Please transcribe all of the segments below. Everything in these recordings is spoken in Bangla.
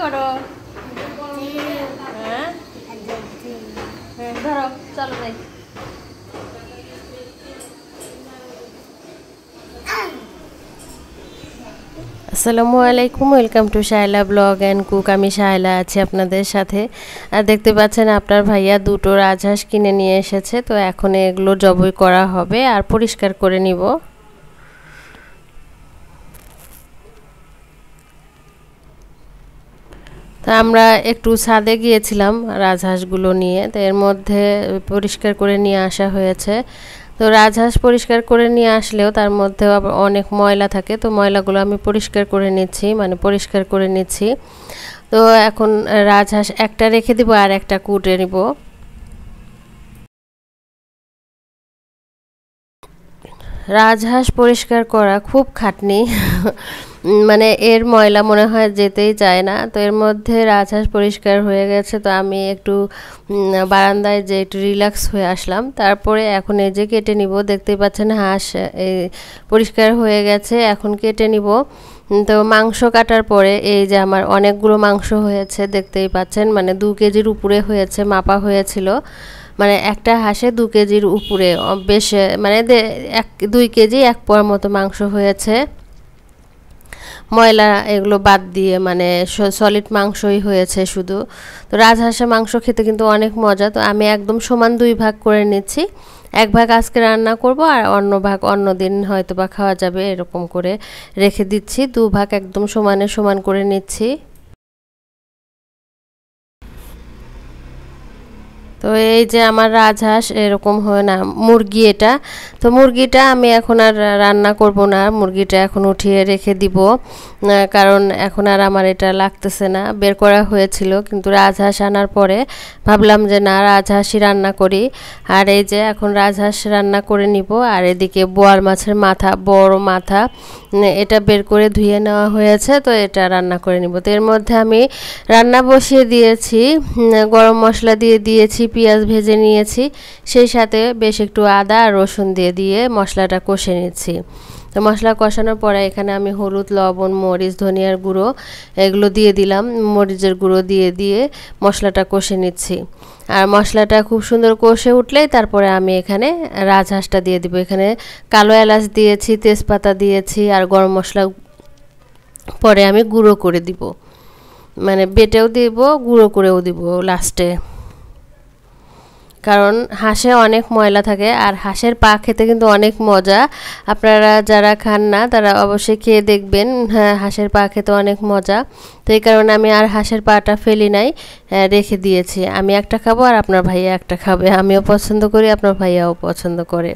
করো হ্যাঁ? হ্যাঁ, ধরো চলো যাই আসসালামু আলাইকুম welcome to Shayla blog and cook আমি শায়লা আছি আপনাদের সাথে আর দেখতে পাচ্ছেন আপনার ভাইয়া দুটো রাজহাঁস কিনে নিয়ে এসেছে তো এখন এগুলো জবই করা হবে আর পরিষ্কার করে নিব তা আমরা একটু ছাদে গিয়েছিলাম রাজহাঁসগুলো নিয়ে তো এর মধ্যে পরিষ্কার করে নিয়ে আসা হয়েছে তো রাজহাঁস পরিষ্কার করে নিয়ে আসলেও তার মধ্যেও আবার অনেক ময়লা থাকে তো ময়লাগুলো আমি পরিষ্কার করে নিচ্ছি মানে পরিষ্কার করে নিচ্ছি তো এখন রাজহাঁস একটা রেখে দিব আর একটা কুটে নিব রাজহাঁস পরিষ্কার করা খুব খাটনি মানে এর ময়লা মনে হয় যেতেই চায় না তো এর মধ্যে রাজহাঁস পরিষ্কার হয়ে গেছে তো আমি একটু বারান্দায় যে একটু রিল্যাক্স হয়ে আসলাম তারপরে এখন এই যে কেটে নিব দেখতেই পাচ্ছেন হাঁস পরিষ্কার হয়ে গেছে এখন কেটে নিব তো মাংস কাটার পরে এই যে আমার অনেকগুলো মাংস হয়েছে দেখতেই পাচ্ছেন মানে দু কেজির উপরে হয়েছে মাপা হয়েছিল মানে একটা হাঁসে দু কেজির উপরে বেশ মানে এক দুই কেজি এক পোয়ার মতো মাংস হয়েছে ময়লা এগুলো বাদ দিয়ে মানে সলিড মাংসই হয়েছে শুধু তো রাজহাঁসে মাংস খেতে কিন্তু অনেক মজা তো আমি একদম সমান দুই ভাগ করে নিচ্ছি এক ভাগ আজকে রান্না করব আর অন্য ভাগ অন্য দিন হয়তো বা খাওয়া যাবে এরকম করে রেখে দিচ্ছি দু ভাগ একদম সমানে সমান করে নিচ্ছি তো এই যে আমার রাজহাঁস এরকম হয় না মুরগি এটা তো মুরগিটা আমি এখন আর রান্না করব না মুরগিটা এখন উঠিয়ে রেখে দিব কারণ এখন আর আমার এটা লাগতেছে না বের করা হয়েছিল কিন্তু রাজহাঁস আনার পরে ভাবলাম যে না রাজহাঁসই রান্না করি আর এই যে এখন রাজহাঁস রান্না করে নিব আর এদিকে বোয়াল মাছের মাথা বড় মাথা এটা বের করে ধুয়ে নেওয়া হয়েছে তো এটা রান্না করে নিব তো এর মধ্যে আমি রান্না বসিয়ে দিয়েছি গরম মশলা দিয়ে দিয়েছি পেঁয়াজ ভেজে নিয়েছি সেই সাথে বেশ একটু আদা আর রসুন দিয়ে দিয়ে মশলাটা কষে নিচ্ছি তো মশলা কষানোর পরে এখানে আমি হলুদ লবণ মরিচ ধনিয়ার গুঁড়ো এগুলো দিয়ে দিলাম মরিচের গুঁড়ো দিয়ে দিয়ে মশলাটা কষে নিচ্ছি আর মশলাটা খুব সুন্দর কষে উঠলেই তারপরে আমি এখানে রাজহাঁসটা দিয়ে দিব এখানে কালো এলাচ দিয়েছি তেজপাতা দিয়েছি আর গরম মশলা পরে আমি গুঁড়ো করে দিব মানে বেটেও দিব গুঁড়ো করেও দিব লাস্টে কারণ হাঁসে অনেক ময়লা থাকে আর হাঁসের পা খেতে কিন্তু অনেক মজা আপনারা যারা খান না তারা অবশ্যই খেয়ে দেখবেন হ্যাঁ হাঁসের পা খেতে অনেক মজা তো এই কারণে আমি আর হাঁসের পাটা ফেলি নাই রেখে দিয়েছি আমি একটা খাবো আর আপনার ভাইয়া একটা খাবে আমিও পছন্দ করি আপনার ভাইয়াও পছন্দ করে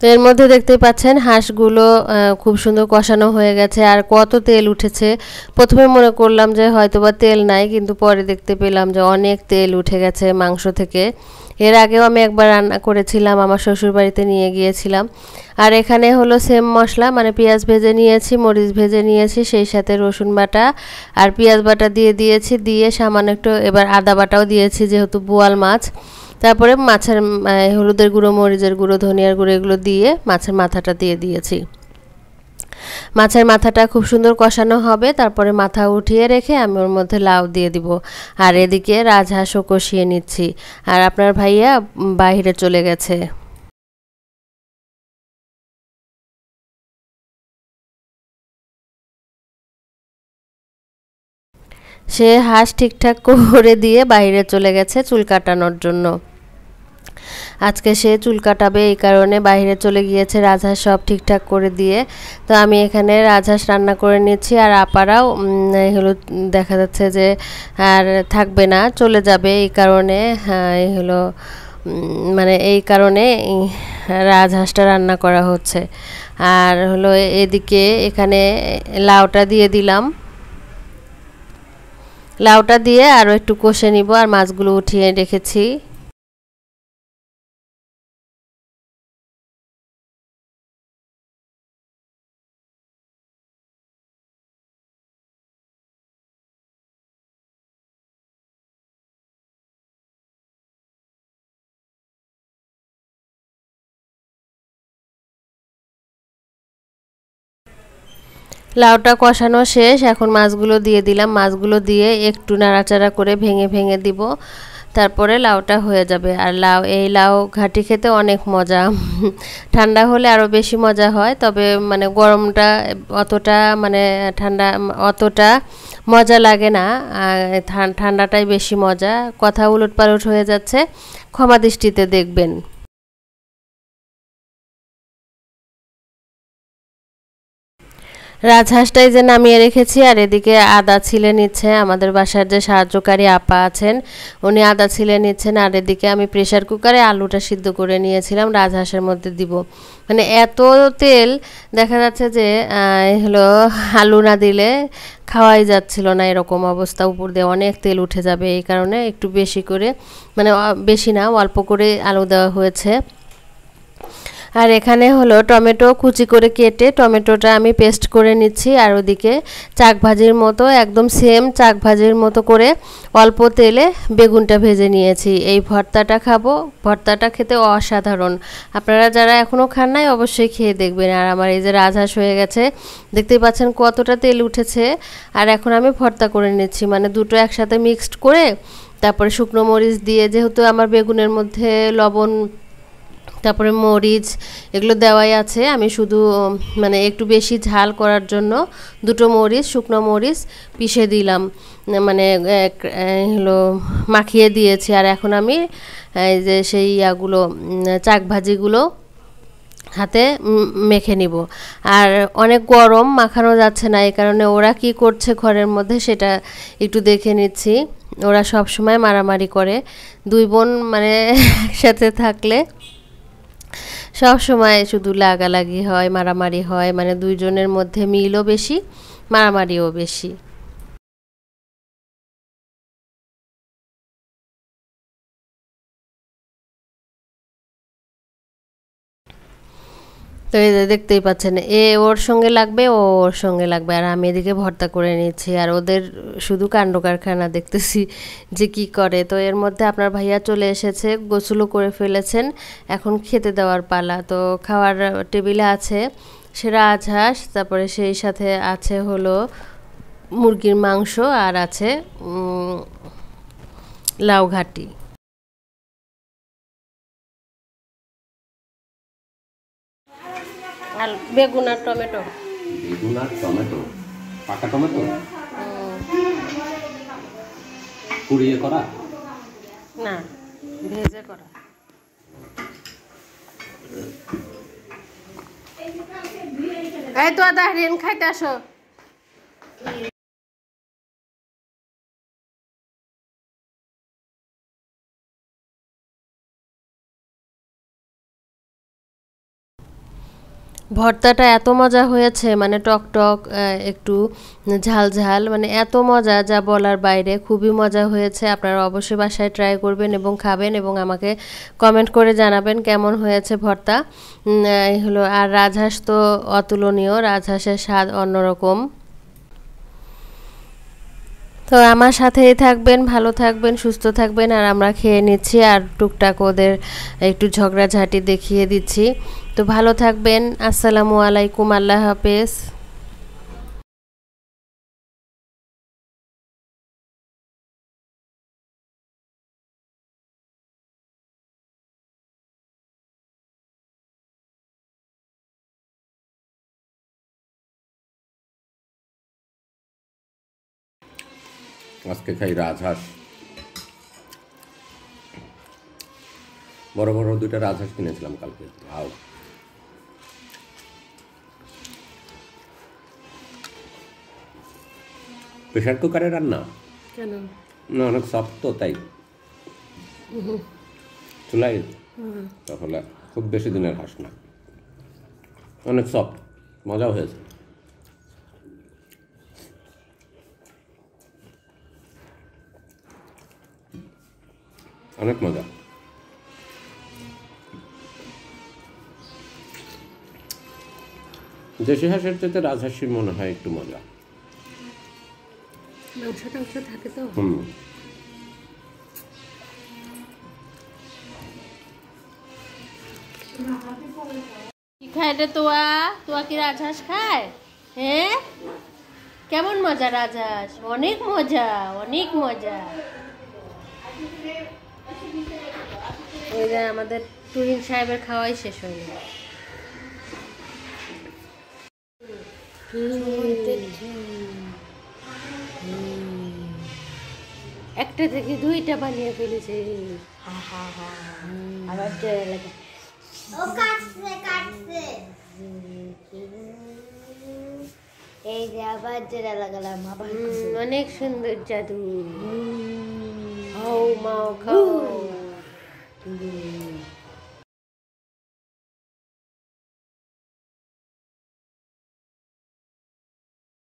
তো এর মধ্যে দেখতে পাচ্ছেন হাঁসগুলো খুব সুন্দর কষানো হয়ে গেছে আর কত তেল উঠেছে প্রথমে মনে করলাম যে হয়তোবা তেল নাই কিন্তু পরে দেখতে পেলাম যে অনেক তেল উঠে গেছে মাংস থেকে এর আগেও আমি একবার রান্না করেছিলাম আমার শ্বশুরবাড়িতে নিয়ে গিয়েছিলাম আর এখানে হলো সেম মশলা মানে পেঁয়াজ ভেজে নিয়েছি মরিচ ভেজে নিয়েছি সেই সাথে রসুন বাটা আর পেঁয়াজ বাটা দিয়ে দিয়েছি দিয়ে সামান্য একটু এবার আদা বাটাও দিয়েছি যেহেতু বোয়াল মাছ তারপরে মাছের মানে হলুদের গুঁড়ো মরিচের গুঁড়ো ধনিয়ার গুঁড়ো এগুলো দিয়ে মাছের মাথাটা দিয়ে দিয়েছি মাছের মাথাটা খুব সুন্দর কষানো হবে তারপরে মাথা উঠিয়ে রেখে আমি ওর মধ্যে লাউ দিয়ে দিব আর এদিকে রাজহাঁসও কষিয়ে নিচ্ছি আর আপনার ভাইয়া বাহিরে চলে গেছে সে হাঁস ঠিকঠাক করে দিয়ে বাইরে চলে গেছে চুল কাটানোর জন্য আজকে সে চুল কাটাবে এই কারণে বাইরে চলে গিয়েছে রাজহাঁস সব ঠিকঠাক করে দিয়ে তো আমি এখানে রাজহাঁস রান্না করে নিয়েছি আর আপারাও এগুলো দেখা যাচ্ছে যে আর থাকবে না চলে যাবে এই কারণে হ্যাঁ, এগুলো মানে এই কারণে রাজহাঁসটা রান্না করা হচ্ছে আর হলো এদিকে এখানে লাউটা দিয়ে দিলাম লাউটা দিয়ে আরও একটু কষে নিব আর মাছগুলো উঠিয়ে রেখেছি লাউটা কষানো শেষ এখন মাছগুলো দিয়ে দিলাম মাছগুলো দিয়ে একটু নাড়াচাড়া করে ভেঙে ভেঙে দিব তারপরে লাউটা হয়ে যাবে আর লাউ এই লাউ ঘাটি খেতে অনেক মজা ঠান্ডা হলে আরও বেশি মজা হয় তবে মানে গরমটা অতটা মানে ঠান্ডা অতটা মজা লাগে না ঠান্ডাটাই বেশি মজা কথা উলট পালট হয়ে যাচ্ছে ক্ষমা দৃষ্টিতে দেখবেন রাজহাঁসটাই যে নামিয়ে রেখেছি আর এদিকে আদা ছিলে নিচ্ছে আমাদের বাসার যে সাহায্যকারী আপা আছেন উনি আদা ছিলে নিচ্ছেন আর এদিকে আমি প্রেশার কুকারে আলুটা সিদ্ধ করে নিয়েছিলাম রাজহাঁসের মধ্যে দিব মানে এত তেল দেখা যাচ্ছে যে হলো আলু না দিলে খাওয়াই যাচ্ছিল না এরকম অবস্থা উপর দিয়ে অনেক তেল উঠে যাবে এই কারণে একটু বেশি করে মানে বেশি না অল্প করে আলু দেওয়া হয়েছে আর এখানে হলো টমেটো কুচি করে কেটে টমেটোটা আমি পেস্ট করে নিচ্ছি আর ওদিকে চাক ভাজির মতো একদম সেম চাক ভাজির মতো করে অল্প তেলে বেগুনটা ভেজে নিয়েছি এই ভর্তাটা খাবো ভর্তাটা খেতে অসাধারণ আপনারা যারা এখনও খান নাই অবশ্যই খেয়ে দেখবেন আর আমার এই যে রাজহাঁস হয়ে গেছে দেখতেই পাচ্ছেন কতটা তেল উঠেছে আর এখন আমি ভর্তা করে নিচ্ছি মানে দুটো একসাথে মিক্সড করে তারপরে শুকনো মরিচ দিয়ে যেহেতু আমার বেগুনের মধ্যে লবণ তারপরে মরিচ এগুলো দেওয়াই আছে আমি শুধু মানে একটু বেশি ঝাল করার জন্য দুটো মরিচ শুকনো মরিচ পিষে দিলাম মানে হলো মাখিয়ে দিয়েছি আর এখন আমি এই যে সেই ইয়াগুলো চাক ভাজিগুলো হাতে মেখে নিব আর অনেক গরম মাখানো যাচ্ছে না এই কারণে ওরা কি করছে ঘরের মধ্যে সেটা একটু দেখে নিচ্ছি ওরা সব সময় মারামারি করে দুই বোন মানে একসাথে থাকলে সব সময় শুধু লাগালাগি হয় মারামারি হয় মানে দুইজনের মধ্যে মিলও বেশি মারামারিও বেশি তো এই দেখতেই পাচ্ছেন এ ওর সঙ্গে লাগবে ও ওর সঙ্গে লাগবে আর আমি এদিকে ভর্তা করে নিয়েছি আর ওদের শুধু কাণ্ড কারখানা দেখতেছি যে কি করে তো এর মধ্যে আপনার ভাইয়া চলে এসেছে গোসলও করে ফেলেছেন এখন খেতে দেওয়ার পালা তো খাওয়ার টেবিলে আছে সেরা আজ তারপরে সেই সাথে আছে হলো মুরগির মাংস আর আছে লাউ ঘাটি আর বেগুন আর টমেটো বেগুন আর টমেটো পাকা টমেটো পুড়িয়ে করা না ভেজে করা এই তো আদা খাইতে আসো ভর্তাটা এত মজা হয়েছে মানে টকটক একটু ঝাল ঝাল মানে এত মজা যা বলার বাইরে খুবই মজা হয়েছে আপনারা অবশ্যই বাসায় ট্রাই করবেন এবং খাবেন এবং আমাকে কমেন্ট করে জানাবেন কেমন হয়েছে ভর্তা হলো আর রাজহাঁস তো অতুলনীয় রাজহাঁসের স্বাদ অন্যরকম তো আমার সাথেই থাকবেন ভালো থাকবেন সুস্থ থাকবেন আর আমরা খেয়ে নিচ্ছি আর টুকটাক ওদের একটু ঝগড়াঝাটি দেখিয়ে দিচ্ছি তো ভালো থাকবেন আসসালামু আলাইকুম আল্লাহ হাফেজ আজকে খাই রাজহাঁস বড় বড় দুইটা রাজহাঁস কিনেছিলাম কালকে ভাও প্রেশার কুকারে রান্না কেন না অনেক সফট তো তাই চুলাই তাহলে খুব বেশি দিনের হাস না অনেক সফট মজাও হয়েছে অনেক মজা দেশি হাঁসের চেয়ে রাজহাঁসির মনে হয় একটু মজা থাকে তো রে তোয়া তোয়া কি রাজহাঁস খায় হ্যাঁ? কেমন মজা রাজহাঁস অনেক মজা অনেক মজা ওই যে আমাদের তুহিন সাহেবের খাওয়াই শেষ হয়ে যায় একটা থেকে দুইটা বানিয়ে ফেলেছে আবার চলে লাগে ও কাটছে কাটছে এই যে আবার জেরা লাগালাম অনেক সুন্দর জাদু হাউ মাও খাও